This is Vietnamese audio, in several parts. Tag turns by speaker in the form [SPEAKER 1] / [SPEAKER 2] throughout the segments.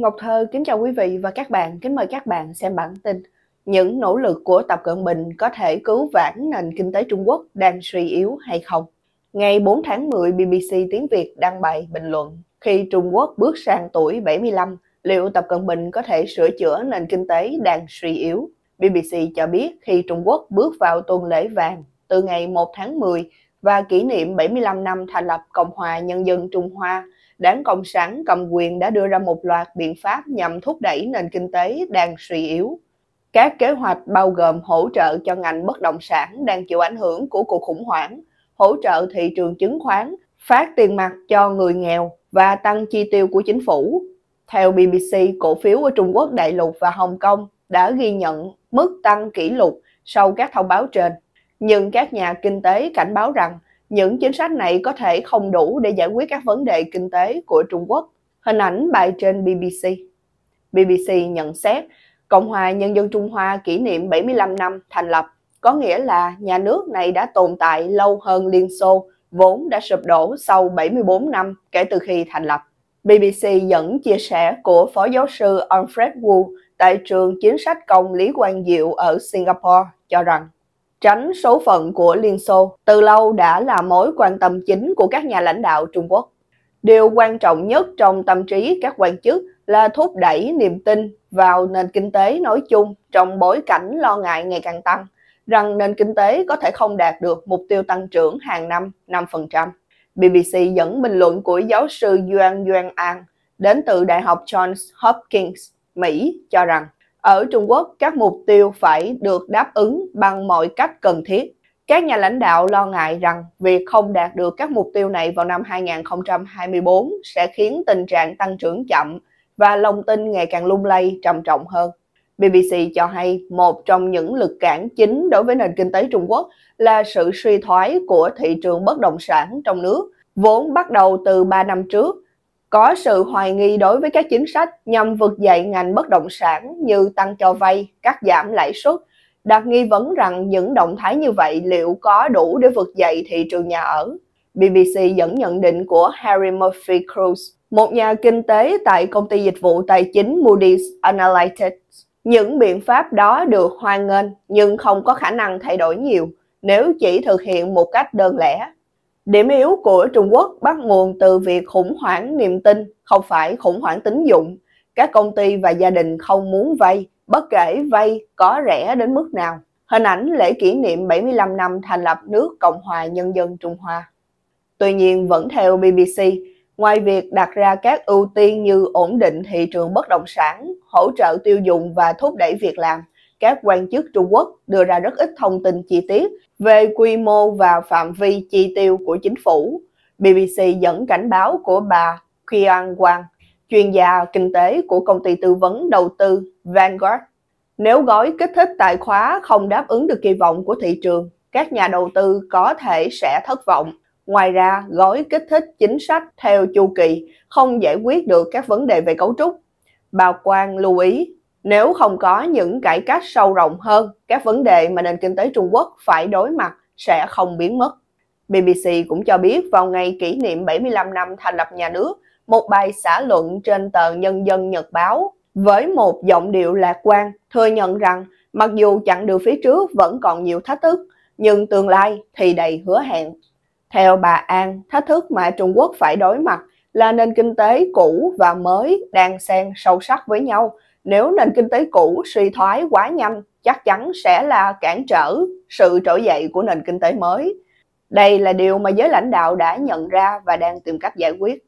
[SPEAKER 1] Ngọc Thơ kính chào quý vị và các bạn, kính mời các bạn xem bản tin. Những nỗ lực của Tập Cận Bình có thể cứu vãn nền kinh tế Trung Quốc đang suy yếu hay không? Ngày 4 tháng 10, BBC tiếng Việt đăng bài bình luận khi Trung Quốc bước sang tuổi 75, liệu Tập Cận Bình có thể sửa chữa nền kinh tế đang suy yếu? BBC cho biết khi Trung Quốc bước vào tuần lễ vàng từ ngày 1 tháng 10, và kỷ niệm 75 năm thành lập Cộng hòa Nhân dân Trung Hoa, Đảng Cộng sản cầm quyền đã đưa ra một loạt biện pháp nhằm thúc đẩy nền kinh tế đang suy yếu. Các kế hoạch bao gồm hỗ trợ cho ngành bất động sản đang chịu ảnh hưởng của cuộc khủng hoảng, hỗ trợ thị trường chứng khoán, phát tiền mặt cho người nghèo và tăng chi tiêu của chính phủ. Theo BBC, cổ phiếu ở Trung Quốc đại lục và Hồng Kông đã ghi nhận mức tăng kỷ lục sau các thông báo trên nhưng các nhà kinh tế cảnh báo rằng những chính sách này có thể không đủ để giải quyết các vấn đề kinh tế của Trung Quốc. Hình ảnh bài trên BBC. BBC nhận xét Cộng hòa Nhân dân Trung Hoa kỷ niệm 75 năm thành lập, có nghĩa là nhà nước này đã tồn tại lâu hơn Liên Xô, vốn đã sụp đổ sau 74 năm kể từ khi thành lập. BBC dẫn chia sẻ của Phó Giáo sư Alfred Wu tại trường Chính sách Công Lý Quang Diệu ở Singapore cho rằng tránh số phận của Liên Xô, từ lâu đã là mối quan tâm chính của các nhà lãnh đạo Trung Quốc. Điều quan trọng nhất trong tâm trí các quan chức là thúc đẩy niềm tin vào nền kinh tế nói chung trong bối cảnh lo ngại ngày càng tăng, rằng nền kinh tế có thể không đạt được mục tiêu tăng trưởng hàng năm 5%. BBC dẫn bình luận của giáo sư Yuan Yuan An đến từ Đại học Johns Hopkins, Mỹ cho rằng ở Trung Quốc, các mục tiêu phải được đáp ứng bằng mọi cách cần thiết. Các nhà lãnh đạo lo ngại rằng việc không đạt được các mục tiêu này vào năm 2024 sẽ khiến tình trạng tăng trưởng chậm và lòng tin ngày càng lung lay trầm trọng hơn. BBC cho hay một trong những lực cản chính đối với nền kinh tế Trung Quốc là sự suy thoái của thị trường bất động sản trong nước, vốn bắt đầu từ 3 năm trước có sự hoài nghi đối với các chính sách nhằm vực dậy ngành bất động sản như tăng cho vay, cắt giảm lãi suất, đặt nghi vấn rằng những động thái như vậy liệu có đủ để vực dậy thị trường nhà ở. BBC dẫn nhận định của Harry Murphy Cruz, một nhà kinh tế tại công ty dịch vụ tài chính Moody's Analytics. Những biện pháp đó được hoan nghênh nhưng không có khả năng thay đổi nhiều nếu chỉ thực hiện một cách đơn lẻ Điểm yếu của Trung Quốc bắt nguồn từ việc khủng hoảng niềm tin, không phải khủng hoảng tín dụng. Các công ty và gia đình không muốn vay, bất kể vay có rẻ đến mức nào. Hình ảnh lễ kỷ niệm 75 năm thành lập nước Cộng hòa Nhân dân Trung Hoa. Tuy nhiên, vẫn theo BBC, ngoài việc đặt ra các ưu tiên như ổn định thị trường bất động sản, hỗ trợ tiêu dùng và thúc đẩy việc làm, các quan chức Trung Quốc đưa ra rất ít thông tin chi tiết về quy mô và phạm vi chi tiêu của chính phủ. BBC dẫn cảnh báo của bà Kian Wang, chuyên gia kinh tế của công ty tư vấn đầu tư Vanguard. Nếu gói kích thích tài khóa không đáp ứng được kỳ vọng của thị trường, các nhà đầu tư có thể sẽ thất vọng. Ngoài ra, gói kích thích chính sách theo chu kỳ không giải quyết được các vấn đề về cấu trúc. Bà Quang lưu ý nếu không có những cải cách sâu rộng hơn, các vấn đề mà nền kinh tế Trung Quốc phải đối mặt sẽ không biến mất. BBC cũng cho biết vào ngày kỷ niệm 75 năm thành lập nhà nước, một bài xã luận trên tờ Nhân dân Nhật báo với một giọng điệu lạc quan thừa nhận rằng mặc dù chặng đường phía trước vẫn còn nhiều thách thức, nhưng tương lai thì đầy hứa hẹn. Theo bà An, thách thức mà Trung Quốc phải đối mặt là nền kinh tế cũ và mới đang xen sâu sắc với nhau – nếu nền kinh tế cũ suy thoái quá nhanh chắc chắn sẽ là cản trở sự trỗi dậy của nền kinh tế mới. Đây là điều mà giới lãnh đạo đã nhận ra và đang tìm cách giải quyết.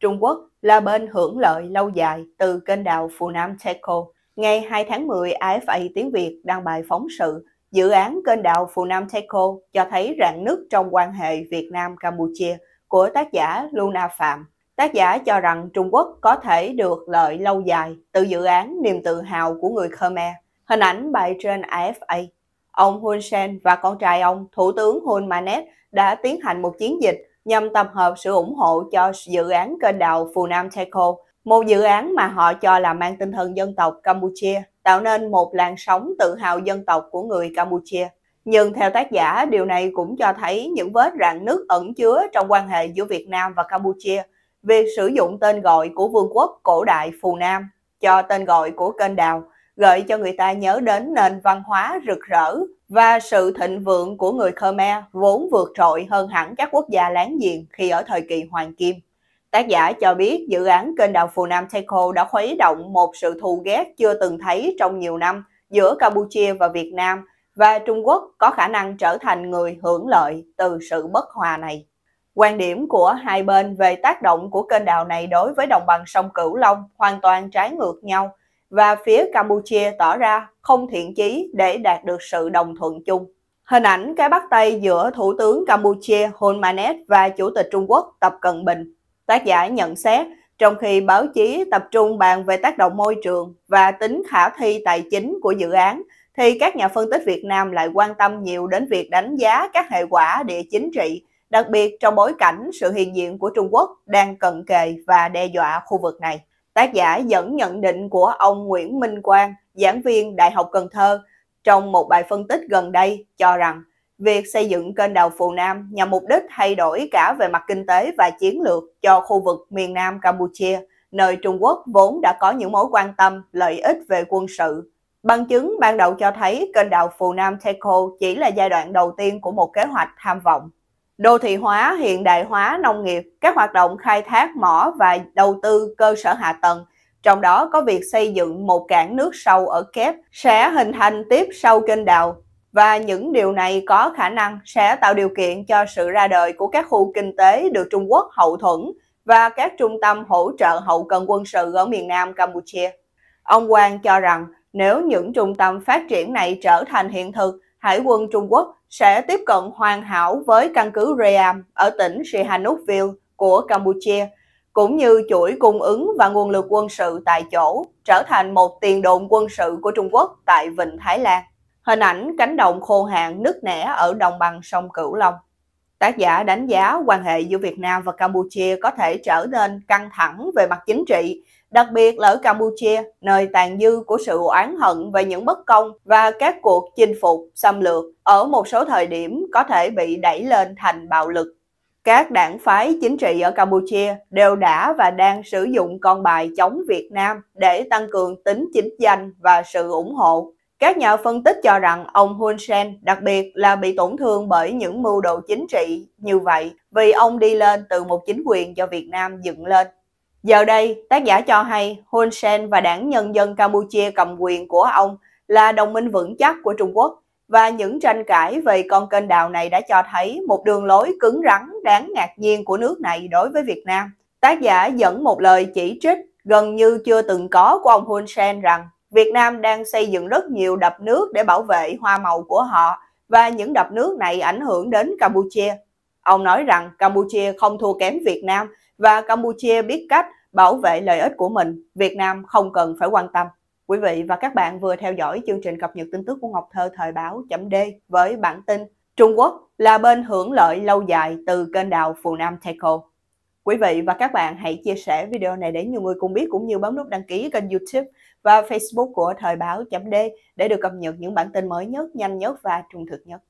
[SPEAKER 1] Trung Quốc là bên hưởng lợi lâu dài từ kênh đào Phù Nam Teco. Ngày 2 tháng 10, AFA Tiếng Việt đăng bài phóng sự Dự án kênh đào Phù Nam Teco cho thấy rạn nứt trong quan hệ Việt Nam-Campuchia của tác giả Luna Phạm. Tác giả cho rằng Trung Quốc có thể được lợi lâu dài từ dự án niềm tự hào của người Khmer. Hình ảnh bài trên AFA. Ông Hun Sen và con trai ông, Thủ tướng Hun Manet đã tiến hành một chiến dịch nhằm tập hợp sự ủng hộ cho dự án kênh đào Phù Nam Teco, một dự án mà họ cho là mang tinh thần dân tộc Campuchia, tạo nên một làn sóng tự hào dân tộc của người Campuchia. Nhưng theo tác giả, điều này cũng cho thấy những vết rạn nứt ẩn chứa trong quan hệ giữa Việt Nam và Campuchia – việc sử dụng tên gọi của vương quốc cổ đại Phù Nam cho tên gọi của kênh đào gợi cho người ta nhớ đến nền văn hóa rực rỡ và sự thịnh vượng của người Khmer vốn vượt trội hơn hẳn các quốc gia láng giềng khi ở thời kỳ Hoàng Kim. Tác giả cho biết dự án kênh đào Phù Nam Teco đã khuấy động một sự thù ghét chưa từng thấy trong nhiều năm giữa Campuchia và Việt Nam và Trung Quốc có khả năng trở thành người hưởng lợi từ sự bất hòa này. Quan điểm của hai bên về tác động của kênh đào này đối với đồng bằng sông Cửu Long hoàn toàn trái ngược nhau và phía Campuchia tỏ ra không thiện chí để đạt được sự đồng thuận chung. Hình ảnh cái bắt tay giữa Thủ tướng Campuchia Hun Manet và Chủ tịch Trung Quốc Tập Cận Bình. Tác giả nhận xét, trong khi báo chí tập trung bàn về tác động môi trường và tính khả thi tài chính của dự án, thì các nhà phân tích Việt Nam lại quan tâm nhiều đến việc đánh giá các hệ quả địa chính trị đặc biệt trong bối cảnh sự hiện diện của Trung Quốc đang cận kề và đe dọa khu vực này. Tác giả dẫn nhận định của ông Nguyễn Minh Quang, giảng viên Đại học Cần Thơ, trong một bài phân tích gần đây cho rằng việc xây dựng kênh đào Phù Nam nhằm mục đích thay đổi cả về mặt kinh tế và chiến lược cho khu vực miền Nam Campuchia, nơi Trung Quốc vốn đã có những mối quan tâm lợi ích về quân sự. Bằng chứng ban đầu cho thấy kênh đào Phù Nam Teco chỉ là giai đoạn đầu tiên của một kế hoạch tham vọng đô thị hóa, hiện đại hóa nông nghiệp, các hoạt động khai thác mỏ và đầu tư cơ sở hạ tầng, trong đó có việc xây dựng một cảng nước sâu ở Kép sẽ hình thành tiếp sau kênh đào và những điều này có khả năng sẽ tạo điều kiện cho sự ra đời của các khu kinh tế được Trung Quốc hậu thuẫn và các trung tâm hỗ trợ hậu cần quân sự ở miền Nam Campuchia. Ông Quang cho rằng nếu những trung tâm phát triển này trở thành hiện thực, Hải quân Trung Quốc sẽ tiếp cận hoàn hảo với căn cứ Ream ở tỉnh Sihanoukville của Campuchia, cũng như chuỗi cung ứng và nguồn lực quân sự tại chỗ, trở thành một tiền đồn quân sự của Trung Quốc tại Vịnh Thái Lan. Hình ảnh cánh đồng khô hạn nứt nẻ ở đồng bằng sông Cửu Long. Tác giả đánh giá quan hệ giữa Việt Nam và Campuchia có thể trở nên căng thẳng về mặt chính trị đặc biệt là ở Campuchia, nơi tàn dư của sự oán hận về những bất công và các cuộc chinh phục, xâm lược ở một số thời điểm có thể bị đẩy lên thành bạo lực. Các đảng phái chính trị ở Campuchia đều đã và đang sử dụng con bài chống Việt Nam để tăng cường tính chính danh và sự ủng hộ. Các nhà phân tích cho rằng ông Hun Sen đặc biệt là bị tổn thương bởi những mưu đồ chính trị như vậy vì ông đi lên từ một chính quyền do Việt Nam dựng lên Giờ đây, tác giả cho hay Hun Sen và đảng Nhân dân Campuchia cầm quyền của ông là đồng minh vững chắc của Trung Quốc và những tranh cãi về con kênh đào này đã cho thấy một đường lối cứng rắn đáng ngạc nhiên của nước này đối với Việt Nam. Tác giả dẫn một lời chỉ trích gần như chưa từng có của ông Hun Sen rằng Việt Nam đang xây dựng rất nhiều đập nước để bảo vệ hoa màu của họ và những đập nước này ảnh hưởng đến Campuchia. Ông nói rằng Campuchia không thua kém Việt Nam và Campuchia biết cách bảo vệ lợi ích của mình, Việt Nam không cần phải quan tâm. Quý vị và các bạn vừa theo dõi chương trình cập nhật tin tức của Ngọc Thơ thời báo chấm D với bản tin Trung Quốc là bên hưởng lợi lâu dài từ kênh đào Phù Nam Teco. Quý vị và các bạn hãy chia sẻ video này để nhiều người cùng biết cũng như bấm nút đăng ký kênh YouTube và Facebook của Thời báo.d để được cập nhật những bản tin mới nhất, nhanh nhất và trung thực nhất.